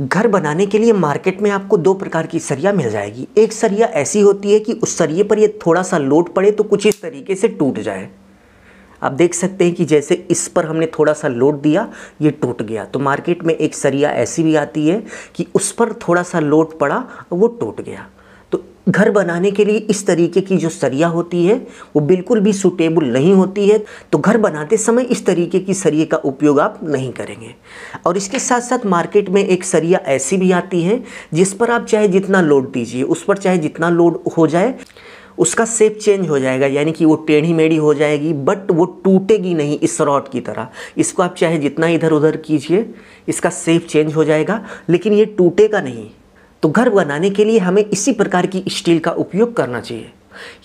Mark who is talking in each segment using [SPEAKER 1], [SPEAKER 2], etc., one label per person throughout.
[SPEAKER 1] घर बनाने के लिए मार्केट में आपको दो प्रकार की सरिया मिल जाएगी एक सरिया ऐसी होती है कि उस सरिये पर ये थोड़ा सा लोड पड़े तो कुछ इस तरीके से टूट जाए आप देख सकते हैं कि जैसे इस पर हमने थोड़ा सा लोड दिया ये टूट गया तो मार्केट में एक सरिया ऐसी भी आती है कि उस पर थोड़ा सा लोड पड़ा वो टूट गया घर बनाने के लिए इस तरीके की जो सरिया होती है वो बिल्कुल भी सुटेबल नहीं होती है तो घर बनाते समय इस तरीके की सरिये का उपयोग आप नहीं करेंगे और इसके साथ साथ मार्केट में एक सरिया ऐसी भी आती है जिस पर आप चाहे जितना लोड दीजिए उस पर चाहे जितना लोड हो जाए उसका सेप चेंज हो जाएगा यानी कि वो टेढ़ी मेढ़ी हो जाएगी बट वो टूटेगी नहीं इस रॉड की तरह इसको आप चाहे जितना इधर उधर कीजिए इसका सेप चेंज हो जाएगा लेकिन ये टूटेगा नहीं तो घर बनाने के लिए हमें इसी प्रकार की स्टील का उपयोग करना चाहिए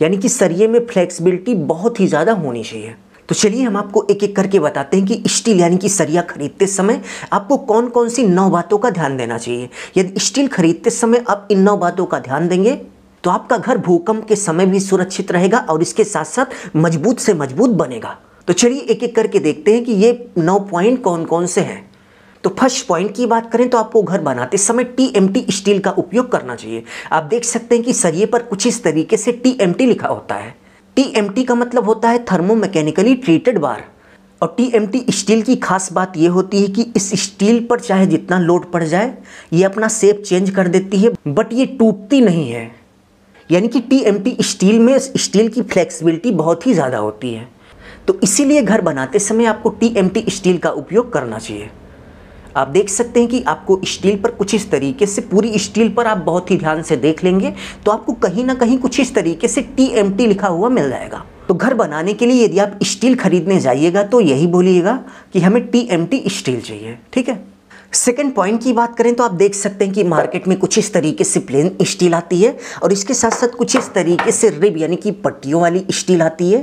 [SPEAKER 1] यानी कि सरिये में फ्लेक्सिबिलिटी बहुत ही ज़्यादा होनी चाहिए तो चलिए हम आपको एक एक करके बताते हैं कि स्टील यानी कि सरिया खरीदते समय आपको कौन कौन सी नौ बातों का ध्यान देना चाहिए यदि स्टील खरीदते समय आप इन नौ बातों का ध्यान देंगे तो आपका घर भूकंप के समय भी सुरक्षित रहेगा और इसके साथ साथ मजबूत से मजबूत बनेगा तो चलिए एक एक करके देखते हैं कि ये नौ पॉइंट कौन कौन से हैं तो फर्स्ट पॉइंट की बात करें तो आपको घर बनाते समय टी स्टील का उपयोग करना चाहिए आप देख सकते हैं कि सरिये पर कुछ इस तरीके से टी लिखा होता है टी का मतलब होता है थर्मो मैकेनिकली ट्रीटेड बार और टी स्टील की खास बात यह होती है कि इस स्टील पर चाहे जितना लोड पड़ जाए ये अपना सेप चेंज कर देती है बट ये टूटती नहीं है यानी कि टी स्टील में स्टील की फ्लेक्सिबिलिटी बहुत ही ज़्यादा होती है तो इसीलिए घर बनाते समय आपको टी स्टील का उपयोग करना चाहिए आप देख सकते हैं कि आपको स्टील पर कुछ इस तरीके से पूरी स्टील पर आप बहुत ही ध्यान से देख लेंगे तो आपको कहीं ना कहीं कुछ इस तरीके से टी लिखा हुआ मिल जाएगा तो घर बनाने के लिए यदि आप स्टील खरीदने जाइएगा तो यही बोलिएगा कि हमें टी स्टील चाहिए ठीक है सेकेंड पॉइंट की बात करें तो आप देख सकते हैं कि मार्केट में कुछ इस तरीके से प्लेन स्टील आती है और इसके साथ साथ कुछ इस तरीके से रिब यानी कि पट्टियों वाली स्टील आती है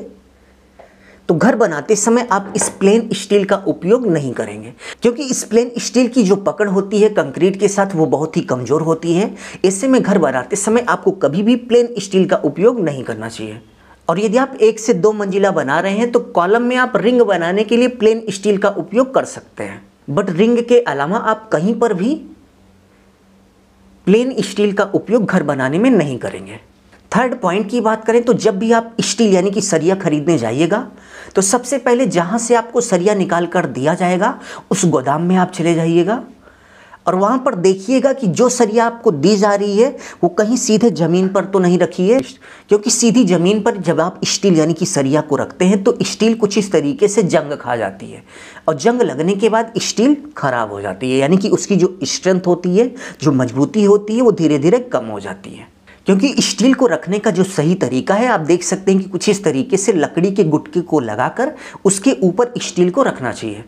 [SPEAKER 1] तो घर बनाते समय आप इस प्लेन स्टील का उपयोग नहीं करेंगे क्योंकि इस प्लेन स्टील की जो पकड़ होती है कंक्रीट के साथ वो बहुत ही कमज़ोर होती है ऐसे में घर बनाते समय आपको कभी भी प्लेन स्टील का उपयोग नहीं करना चाहिए और यदि आप एक से दो मंजिला बना रहे हैं तो कॉलम में आप रिंग बनाने के लिए प्लेन स्टील का उपयोग कर सकते हैं बट रिंग के अलावा आप कहीं पर भी प्लेन स्टील का उपयोग घर बनाने में नहीं करेंगे थर्ड पॉइंट की बात करें तो जब भी आप स्टील यानी कि सरिया खरीदने जाइएगा तो सबसे पहले जहाँ से आपको सरिया निकाल कर दिया जाएगा उस गोदाम में आप चले जाइएगा और वहाँ पर देखिएगा कि जो सरिया आपको दी जा रही है वो कहीं सीधे ज़मीन पर तो नहीं रखी है क्योंकि सीधी ज़मीन पर जब आप स्टील यानी कि सरिया को रखते हैं तो स्टील कुछ इस तरीके से जंग खा जाती है और जंग लगने के बाद स्टील खराब हो जाती है यानी कि उसकी जो स्ट्रेंथ होती है जो मजबूती होती है वो धीरे धीरे कम हो जाती है क्योंकि स्टील को रखने का जो सही तरीका है आप देख सकते हैं कि कुछ इस तरीके से लकड़ी के गुटके को लगाकर उसके ऊपर स्टील को रखना चाहिए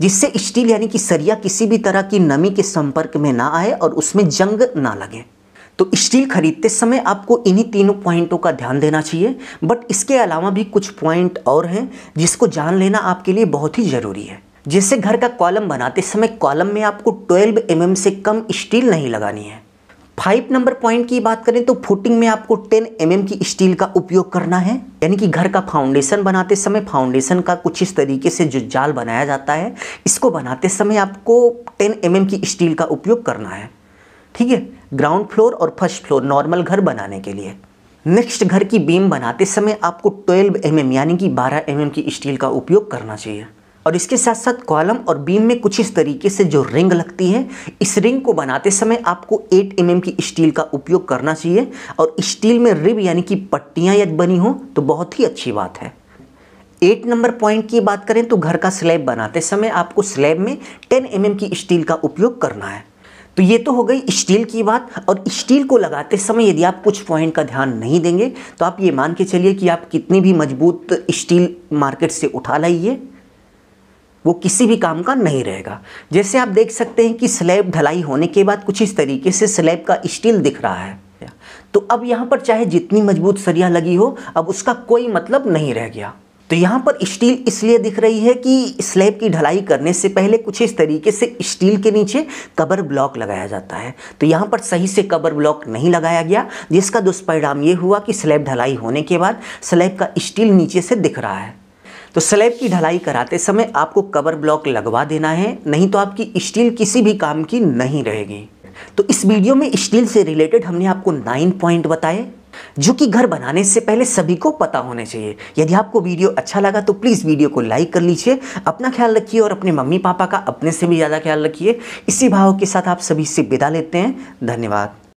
[SPEAKER 1] जिससे स्टील यानी कि सरिया किसी भी तरह की नमी के संपर्क में ना आए और उसमें जंग ना लगे तो स्टील खरीदते समय आपको इन्हीं तीनों पॉइंटों का ध्यान देना चाहिए बट इसके अलावा भी कुछ पॉइंट और हैं जिसको जान लेना आपके लिए बहुत ही ज़रूरी है जैसे घर का कॉलम बनाते समय कॉलम में आपको 12 एम mm से कम स्टील नहीं लगानी है फाइव नंबर पॉइंट की बात करें तो फुटिंग में आपको 10 एम mm की स्टील का उपयोग करना है यानी कि घर का फाउंडेशन बनाते समय फाउंडेशन का कुछ इस तरीके से जो जाल बनाया जाता है इसको बनाते समय आपको 10 एम mm की स्टील का उपयोग करना है ठीक है ग्राउंड फ्लोर और फर्स्ट फ्लोर नॉर्मल घर बनाने के लिए नेक्स्ट घर की बीम बनाते समय आपको ट्वेल्व एम mm यानी कि बारह एम mm की स्टील का उपयोग करना चाहिए और इसके साथ साथ कॉलम और बीम में कुछ इस तरीके से जो रिंग लगती है इस रिंग को बनाते समय आपको 8 एम mm की स्टील का उपयोग करना चाहिए और स्टील में रिब यानी कि पट्टियाँ यदि बनी हो तो बहुत ही अच्छी बात है एट नंबर पॉइंट की बात करें तो घर का स्लैब बनाते समय आपको स्लैब में टेन एम mm की स्टील का उपयोग करना है तो ये तो हो गई स्टील की बात और स्टील को लगाते समय यदि आप कुछ पॉइंट का ध्यान नहीं देंगे तो आप ये मान के चलिए कि आप कितनी भी मजबूत स्टील मार्केट से उठा लाइए वो किसी भी काम का नहीं रहेगा जैसे आप देख सकते हैं कि स्लैब ढलाई होने के बाद कुछ इस तरीके से स्लैब का स्टील दिख रहा है तो अब यहाँ पर चाहे जितनी मजबूत सरिया लगी हो अब उसका कोई मतलब नहीं रह गया तो यहाँ पर स्टील इसलिए दिख रही है कि स्लैब की ढलाई करने से पहले कुछ इस तरीके से स्टील के नीचे कबर ब्लॉक लगाया जाता है तो यहाँ पर सही से कबर ब्लॉक नहीं लगाया गया जिसका दुष्परिणाम ये हुआ कि स्लैब ढलाई होने के बाद स्लैब का स्टील नीचे से दिख रहा है तो स्लैब की ढलाई कराते समय आपको कवर ब्लॉक लगवा देना है नहीं तो आपकी स्टील किसी भी काम की नहीं रहेगी तो इस वीडियो में स्टील से रिलेटेड हमने आपको नाइन पॉइंट बताए जो कि घर बनाने से पहले सभी को पता होने चाहिए यदि आपको वीडियो अच्छा लगा तो प्लीज़ वीडियो को लाइक कर लीजिए अपना ख्याल रखिए और अपने मम्मी पापा का अपने से भी ज़्यादा ख्याल रखिए इसी भाव के साथ आप सभी से विदा लेते हैं धन्यवाद